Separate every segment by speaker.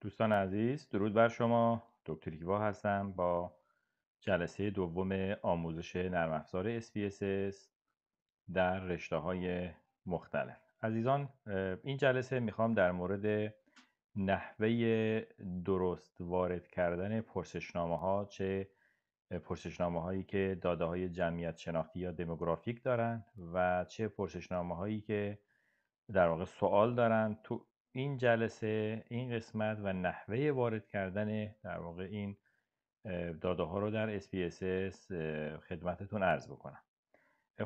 Speaker 1: دوستان عزیز درود بر شما دکتر کیوا هستم با جلسه دوم آموزش نرم افزار SPSS در رشته های مختلف عزیزان این جلسه میخوام در مورد نحوه درست وارد کردن پرسشنامه ها چه پرسشنامه هایی که داده های جمعیت شناختی یا دموگرافیک دارن و چه پرسشنامه هایی که در واقع سوال دارن تو این جلسه این قسمت و نحوه وارد کردن در واقع این داده ها رو در SPSS خدمتتون عرض بکنم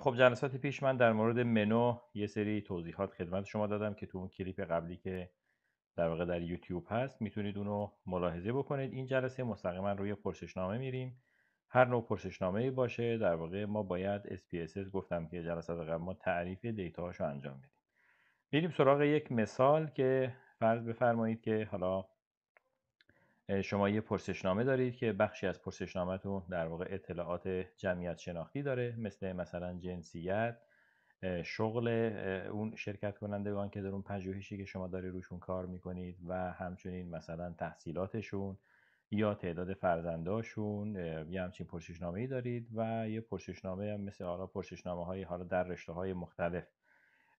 Speaker 1: خب جلسات پیش من در مورد منو یه سری توضیحات خدمت شما دادم که تو اون کلیپ قبلی که در واقع در یوتیوب هست میتونید اونو ملاحظه بکنید این جلسه مستقیما روی پرسشنامه میریم هر نوع پرسشنامه باشه در واقع ما باید SPSS گفتم که جلسات قبل ما تعریف دیتا هاشو انجام میدیم بیریم سراغ یک مثال که فرض بفرمایید که حالا شما یه پرسشنامه دارید که بخشی از پرسشنامهتون در واقع اطلاعات جمعیت شناختی داره مثل مثلا جنسیت شغل اون شرکت کنندگان که در اون پژوهشی که شما داری روشون کار میکنید و همچنین مثلا تحصیلاتشون یا تعداد فرزنداشون یه همچین پرسشنامه ای دارید و یه پرسشنامه هم مثل حالا پرسشنامه های حالا در رشته های مختلف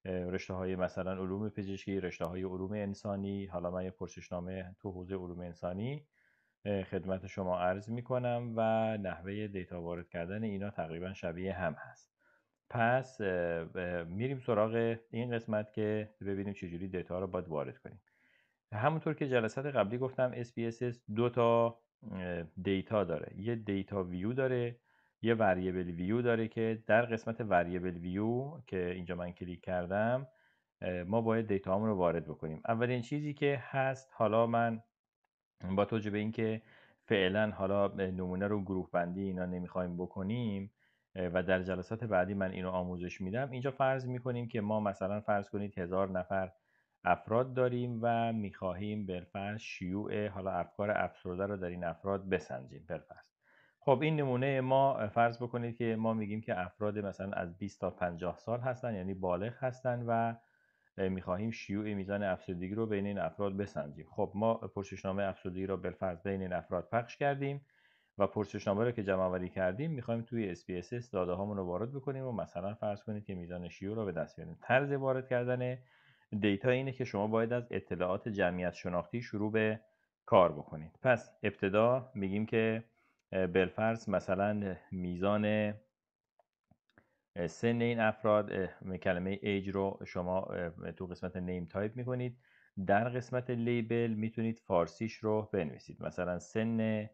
Speaker 1: رشته های مثلا علوم پزشکی رشته های علوم انسانی حالا من یه پرسشنامه تو حوزه علوم انسانی خدمت شما عرض می کنم و نحوه دیتا وارد کردن اینا تقریبا شبیه هم هست پس میریم سراغ این قسمت که ببینیم چجوری دیتا رو باید وارد کنیم همونطور که جلسات قبلی گفتم SPSS دو تا دیتا داره یه دیتا ویو داره یه وریبل ویو داره که در قسمت وریبل ویو که اینجا من کلیک کردم ما باید دیتا رو وارد بکنیم اولین چیزی که هست حالا من با توجه به اینکه فعلا حالا نمونه رو گروه بندی اینا نمیخوایم بکنیم و در جلسات بعدی من اینو آموزش میدم اینجا فرض میکنیم که ما مثلا فرض کنید هزار نفر افراد داریم و میخواهیم بالفرض شیوع حالا افکار افسرده رو در این افراد بسنجیم بالفرض خب این نمونه ما فرض بکنید که ما میگیم که افراد مثلا از 20 تا 50 سال هستن یعنی بالغ هستن و میخواهیم شیوع میزان افسردگی رو بین این افراد بسنجیم خب ما پرسشنامه افسردگی رو بالفرض بین این افراد پخش کردیم و پرسشنامه رو که جمع آوری کردیم میخوایم توی SPSS داده هامون رو وارد بکنیم و مثلا فرض کنید که میزان شیوع رو به دست بیاریم طرز وارد کردن دیتا اینه که شما باید از اطلاعات جمعیت شناختی شروع به کار بکنید پس ابتدا میگیم که بلفرز مثلا میزان سن این افراد کلمه ایج رو شما تو قسمت نیم تایپ میکنید در قسمت لیبل میتونید فارسیش رو بنویسید مثلا سن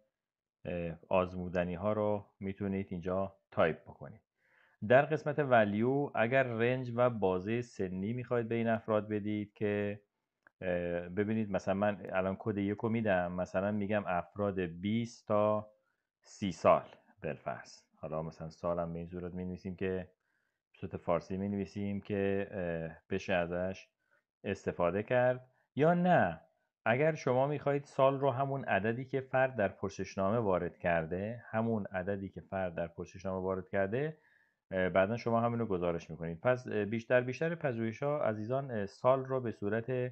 Speaker 1: آزمودنی ها رو میتونید اینجا تایپ بکنید در قسمت ولیو اگر رنج و بازه سنی میخواید به این افراد بدید که ببینید مثلا من الان کد یک رو میدم مثلا میگم افراد 20 تا سی سال بلفرس حالا مثلا سالم به این صورت می نویسیم که صورت فارسی می نویسیم که بشه ازش استفاده کرد یا نه اگر شما میخواهید سال رو همون عددی که فرد در پرسشنامه وارد کرده همون عددی که فرد در پرسشنامه وارد کرده بعدا شما همین رو گزارش میکنید پس بیشتر بیشتر پژوهش ها عزیزان سال رو به صورت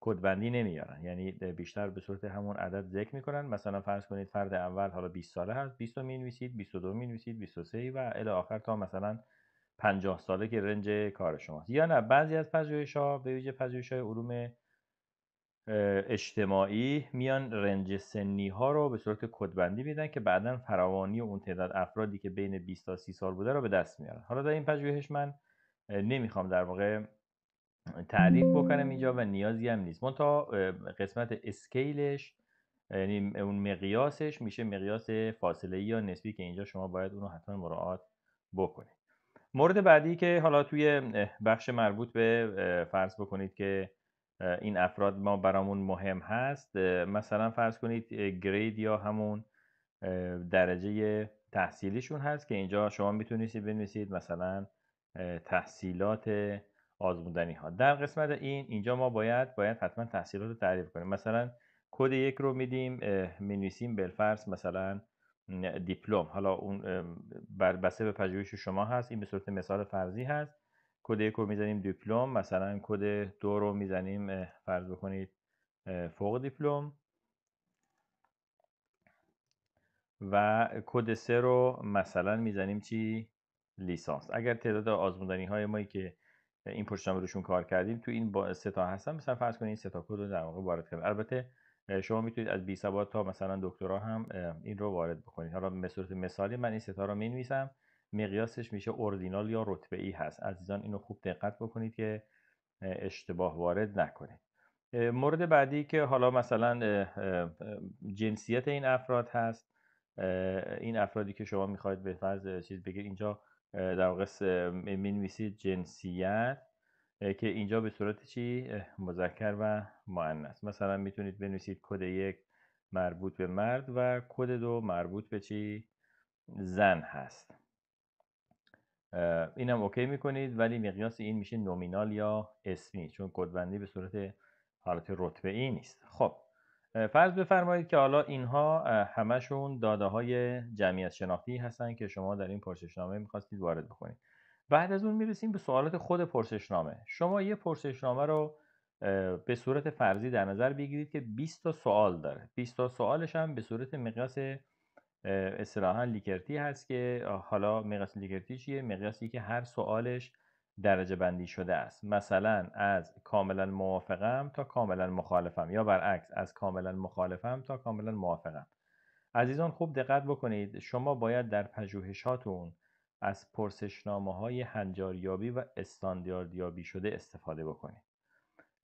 Speaker 1: کدبندی نمیارن یعنی بیشتر به صورت همون عدد ذکر میکنن مثلا فرض کنید فرد اول حالا 20 ساله هست 20 می مینویسید 22 مینویسید 23 و الی آخر تا مثلا 50 ساله که رنج کار شماست یا نه بعضی از پژوهش ها به ویژه پژوهش های علوم اجتماعی میان رنج سنی ها رو به صورت کدبندی میدن که بعدا فراوانی اون تعداد افرادی که بین 20 تا 30 سال بوده رو به دست میارن حالا در این پژوهش من نمیخوام در واقع تعریف بکنم اینجا و نیازی هم نیست من تا قسمت اسکیلش یعنی اون مقیاسش میشه مقیاس فاصله یا نسبی که اینجا شما باید اونو حتما مراعات بکنید مورد بعدی که حالا توی بخش مربوط به فرض بکنید که این افراد ما برامون مهم هست مثلا فرض کنید گرید یا همون درجه تحصیلیشون هست که اینجا شما میتونید بنویسید مثلا تحصیلات آزمودنی ها در قسمت این اینجا ما باید باید حتما تحصیلات رو تعریف کنیم مثلا کد یک رو میدیم مینویسیم بلفرس مثلا دیپلم حالا اون بر بسته به پژوهش شما هست این به صورت مثال فرضی هست کد یک رو میزنیم دیپلم مثلا کد دو رو میزنیم فرض بکنید فوق دیپلم و کد سه رو مثلا میزنیم چی لیسانس اگر تعداد آزمودنی های مایی که این هم روشون کار کردیم تو این با سه تا هستن مثلا فرض کنید این سه تا کد رو در واقع وارد البته شما میتونید از بی ثبات تا مثلا دکترا هم این رو وارد بکنید حالا به صورت مثالی من این ستا تا رو نویسم مقیاسش میشه اوردینال یا رتبه ای هست عزیزان اینو خوب دقت بکنید که اشتباه وارد نکنید مورد بعدی که حالا مثلا جنسیت این افراد هست این افرادی که شما میخواید به فرض چیز بگیر اینجا در واقع می نویسید جنسیت که اینجا به صورت چی مذکر و مؤنث مثلا میتونید بنویسید کد یک مربوط به مرد و کد دو مربوط به چی زن هست اینم اوکی میکنید ولی مقیاس این میشه نومینال یا اسمی چون کدبندی به صورت حالت رتبه ای نیست خب فرض بفرمایید که حالا اینها همشون داده های جمعیت شناختی هستن که شما در این پرسشنامه میخواستید وارد بکنید بعد از اون میرسیم به سوالات خود پرسشنامه شما یه پرسشنامه رو به صورت فرضی در نظر بگیرید که 20 تا سوال داره 20 تا سوالش هم به صورت مقیاس اصطلاحا لیکرتی هست که حالا مقیاس لیکرتی چیه مقیاسی که هر سوالش درجه بندی شده است مثلا از کاملا موافقم تا کاملا مخالفم یا برعکس از کاملا مخالفم تا کاملا موافقم عزیزان خوب دقت بکنید شما باید در پژوهشاتون از پرسشنامه های هنجاریابی و استانداردیابی شده استفاده بکنید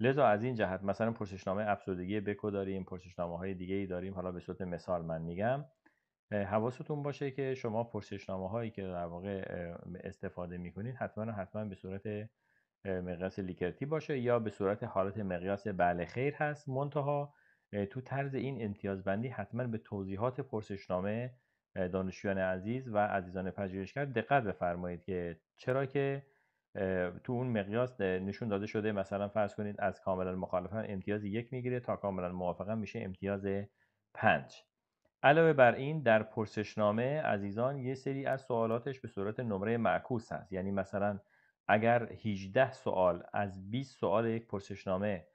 Speaker 1: لذا از این جهت مثلا پرسشنامه افسردگی بکو داریم پرسشنامه های دیگه ای داریم حالا به صورت مثال من میگم حواستون باشه که شما پرسشنامه هایی که در واقع استفاده میکنید حتما حتما به صورت مقیاس لیکرتی باشه یا به صورت حالت مقیاس بله خیر هست منتها تو طرز این بندی حتما به توضیحات پرسشنامه دانشجویان عزیز و عزیزان پژوهشگر دقت بفرمایید که چرا که تو اون مقیاس نشون داده شده مثلا فرض کنید از کاملا مخالفا امتیاز یک میگیره تا کاملا موافقا میشه امتیاز پنج علاوه بر این در پرسشنامه عزیزان یه سری از سوالاتش به صورت نمره معکوس هست یعنی مثلا اگر 18 سوال از 20 سوال یک پرسشنامه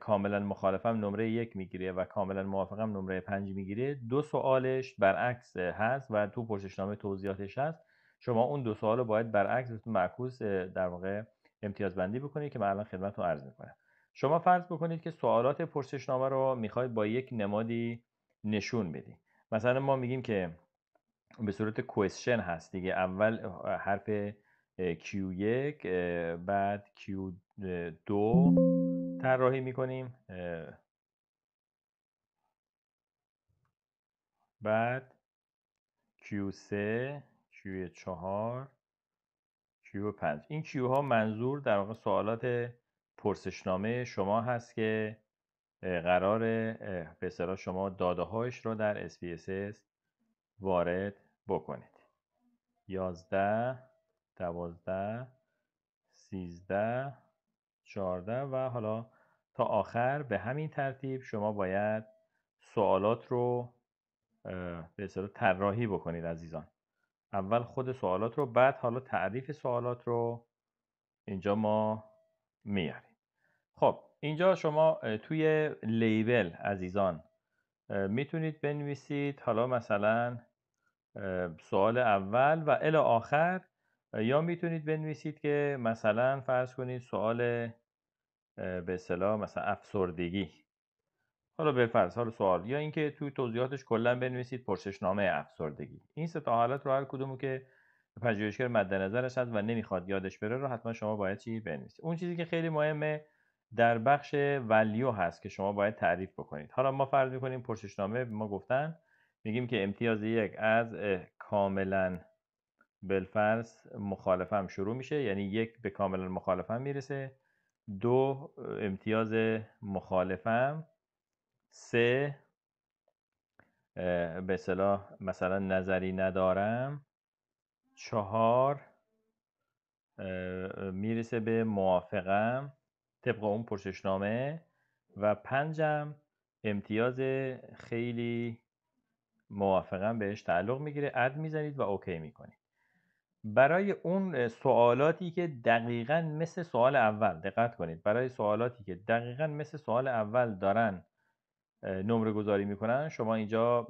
Speaker 1: کاملا مخالفم نمره یک میگیره و کاملا موافقم نمره پنج میگیره دو سوالش برعکس هست و تو پرسشنامه توضیحاتش هست شما اون دو سوال رو باید برعکس معکوس در واقع امتیاز بندی بکنید که من الان رو عرض میکنم شما فرض بکنید که سوالات پرسشنامه رو میخواید با یک نمادی نشون بدیم مثلا ما میگیم که به صورت کوشن هست دیگه اول حرف Q1 بعد Q2 طراحی میکنیم بعد Q3 Q4 Q5 این Q ها منظور در واقع سوالات پرسشنامه شما هست که قرار به شما داده هایش رو در SPSS وارد بکنید 11 12 13 14 و حالا تا آخر به همین ترتیب شما باید سوالات رو به اصطلاح طراحی بکنید عزیزان اول خود سوالات رو بعد حالا تعریف سوالات رو اینجا ما میاریم خب اینجا شما توی لیبل عزیزان میتونید بنویسید حالا مثلا سوال اول و ال آخر یا میتونید بنویسید که مثلا فرض کنید سوال به اصطلاح مثلا افسردگی حالا به فرض سوال یا اینکه توی توضیحاتش کلا بنویسید پرسشنامه افسردگی این سه تا حالت رو هر کدومو که پژوهشگر مد نظرش هست و نمیخواد یادش بره رو حتما شما باید چی بنویسید اون چیزی که خیلی مهمه در بخش ولیو هست که شما باید تعریف بکنید حالا ما فرض میکنیم پرسشنامه ما گفتن میگیم که امتیاز یک از کاملا بلفرس مخالفم شروع میشه یعنی یک به کاملا مخالفم میرسه دو امتیاز مخالفم سه به صلاح مثلا نظری ندارم چهار میرسه به موافقم طبق اون پرسشنامه و پنجم امتیاز خیلی موافقا بهش تعلق میگیره اد میزنید و اوکی میکنید برای اون سوالاتی که دقیقا مثل سوال اول دقت کنید برای سوالاتی که دقیقا مثل سوال اول دارن نمره گذاری میکنن شما اینجا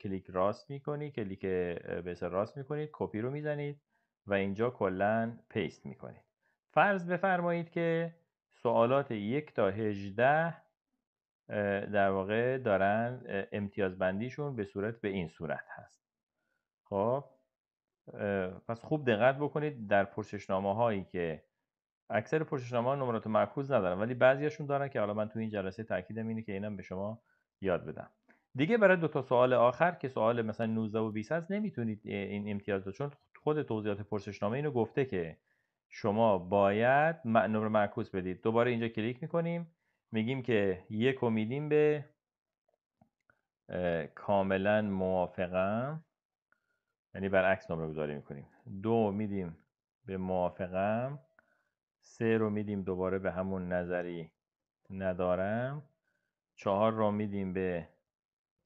Speaker 1: کلیک راست میکنید کلیک به راست میکنید کپی رو میزنید و اینجا کلا پیست میکنید فرض بفرمایید که سوالات یک تا هجده در واقع دارن امتیاز بندیشون به صورت به این صورت هست خب پس خوب دقت بکنید در پرسشنامه هایی که اکثر پرسشنامه ها نمرات مرکوز ندارن ولی بعضیشون دارن که حالا من تو این جلسه تاکیدم اینه که اینم به شما یاد بدم دیگه برای دو تا سوال آخر که سوال مثلا 19 و 20 هست نمیتونید این امتیاز چون خود توضیحات پرسشنامه اینو گفته که شما باید نمره معکوس بدید دوباره اینجا کلیک میکنیم میگیم که یک رو میدیم به کاملا موافقم یعنی برعکس نمره گذاری میکنیم دو میدیم به موافقم سه رو میدیم دوباره به همون نظری ندارم چهار رو میدیم به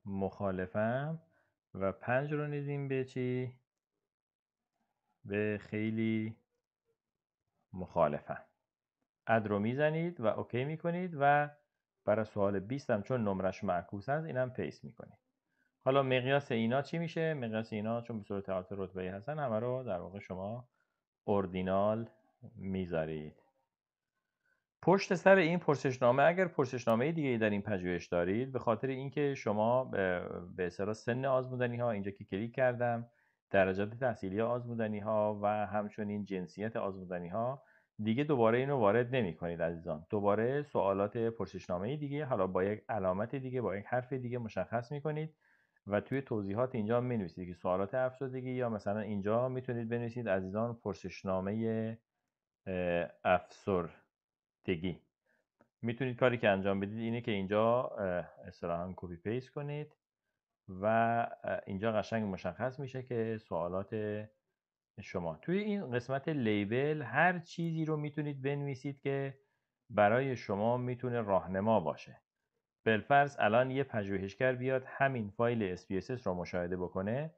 Speaker 1: مخالفم و پنج رو میدیم به چی؟ به خیلی مخالفه. اد رو میزنید و اوکی میکنید و برای سوال 20 هم چون نمرش معکوس هست اینم پیس میکنید حالا مقیاس اینا چی میشه مقیاس اینا چون به صورت رتبه رتبه هستن همه رو در واقع شما اوردینال میذارید پشت سر این پرسشنامه اگر پرسشنامه دیگه در این پژوهش دارید به خاطر اینکه شما به اصطلاح سن آزمودنی ها اینجا که کلیک کردم درجات تحصیلی آزمودنی ها و همچنین جنسیت آزمودنی ها دیگه دوباره اینو وارد نمی کنید عزیزان دوباره سوالات پرسشنامه دیگه حالا با یک علامت دیگه با یک حرف دیگه مشخص می کنید و توی توضیحات اینجا می نویسید که سوالات افسردگی یا مثلا اینجا میتونید بنویسید عزیزان پرسشنامه افسردگی میتونید کاری که انجام بدید اینه که اینجا اصطلاحا کپی پیست کنید و اینجا قشنگ مشخص میشه که سوالات شما توی این قسمت لیبل هر چیزی رو میتونید بنویسید که برای شما میتونه راهنما باشه بلفرز الان یه پژوهشگر بیاد همین فایل SPSS رو مشاهده بکنه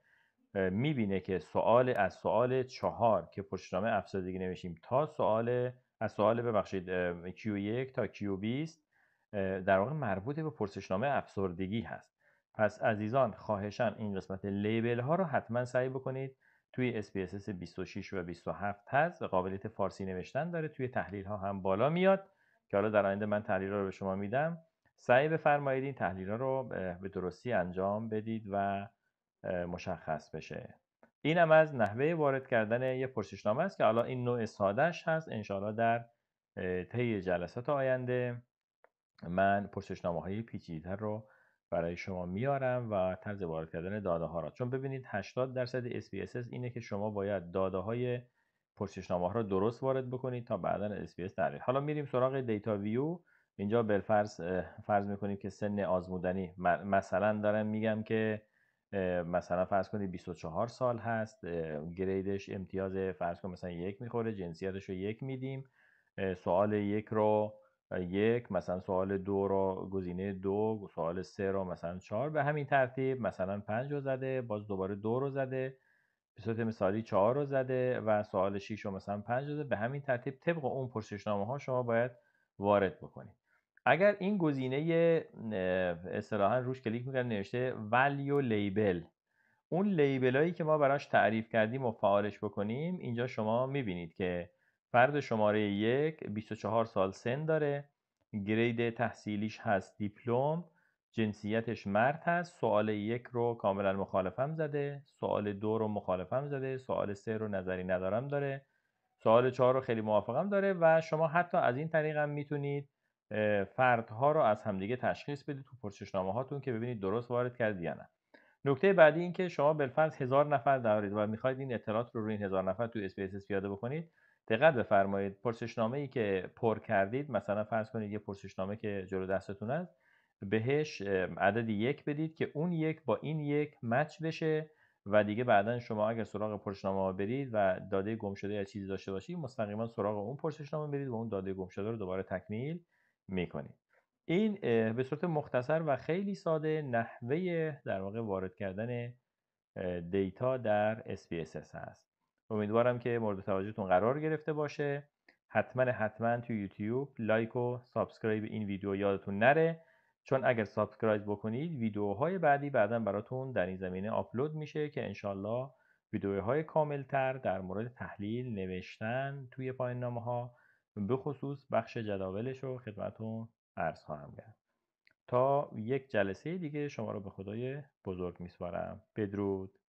Speaker 1: میبینه که سوال از سوال چهار که پشتنامه افسردگی نمیشیم تا سوال از سوال ببخشید Q1 تا Q20 در واقع مربوط به پرسشنامه افسردگی هست پس عزیزان خواهشان این قسمت لیبل ها رو حتما سعی بکنید توی SPSS 26 و 27 هست قابلیت فارسی نوشتن داره توی تحلیل ها هم بالا میاد که حالا در آینده من تحلیل ها رو به شما میدم سعی بفرمایید این تحلیل ها رو به درستی انجام بدید و مشخص بشه این هم از نحوه وارد کردن یه پرسشنامه است که حالا این نوع سادهش هست انشاءالله در طی جلسات آینده من پرسشنامه های پیچیده رو برای شما میارم و طرز وارد کردن داده ها را چون ببینید 80 درصد SPSS اینه که شما باید داده های پرسشنامه را درست وارد بکنید تا بعدا SPS تعریف حالا میریم سراغ دیتا ویو اینجا بلفرز فرض میکنیم که سن آزمودنی مثلا دارم میگم که مثلا فرض کنید 24 سال هست گریدش امتیاز فرض کنید مثلا یک میخوره جنسیتش رو یک میدیم سوال یک رو یک مثلا سوال دو را گزینه دو سوال سه را مثلا چهار به همین ترتیب مثلا پنج رو زده باز دوباره دو رو زده به صورت مثالی چهار رو زده و سوال 6 رو مثلا پنج زده به همین ترتیب طبق اون پرسشنامه ها شما باید وارد بکنید اگر این گزینه اصطلاحا روش کلیک میکنم نوشته ولیو لیبل اون لیبل هایی که ما براش تعریف کردیم و فعالش بکنیم اینجا شما میبینید که فرد شماره یک 24 سال سن داره گرید تحصیلیش هست دیپلم جنسیتش مرد هست سوال یک رو کاملا مخالفم زده سوال دو رو مخالفم زده سوال سه رو نظری ندارم داره سوال چهار رو خیلی موافقم داره و شما حتی از این طریق هم میتونید فردها رو از همدیگه تشخیص بدید تو پرسشنامه هاتون که ببینید درست وارد کردی یا نه نکته بعدی این که شما بالفرض هزار نفر دارید و میخواید این اطلاعات رو روی این هزار نفر تو اسپیس پیاده بکنید دقت بفرمایید پرسشنامه ای که پر کردید مثلا فرض کنید یه پرسشنامه که جلو دستتون است بهش عدد یک بدید که اون یک با این یک مچ بشه و دیگه بعدا شما اگر سراغ پرسشنامه برید و داده گم شده یا چیزی داشته باشید مستقیما سراغ اون پرسشنامه برید و اون داده گم شده رو دوباره تکمیل میکنید این به صورت مختصر و خیلی ساده نحوه در واقع وارد کردن دیتا در SPSS هست امیدوارم که مورد توجهتون قرار گرفته باشه حتما حتما تو یوتیوب لایک و سابسکرایب این ویدیو یادتون نره چون اگر سابسکرایب بکنید ویدیوهای بعدی بعدا براتون در این زمینه آپلود میشه که انشالله ویدیوهای تر در مورد تحلیل نوشتن توی پایین نامه ها به خصوص بخش جداولش رو خدمتون عرض خواهم کرد تا یک جلسه دیگه شما رو به خدای بزرگ میسپارم بدرود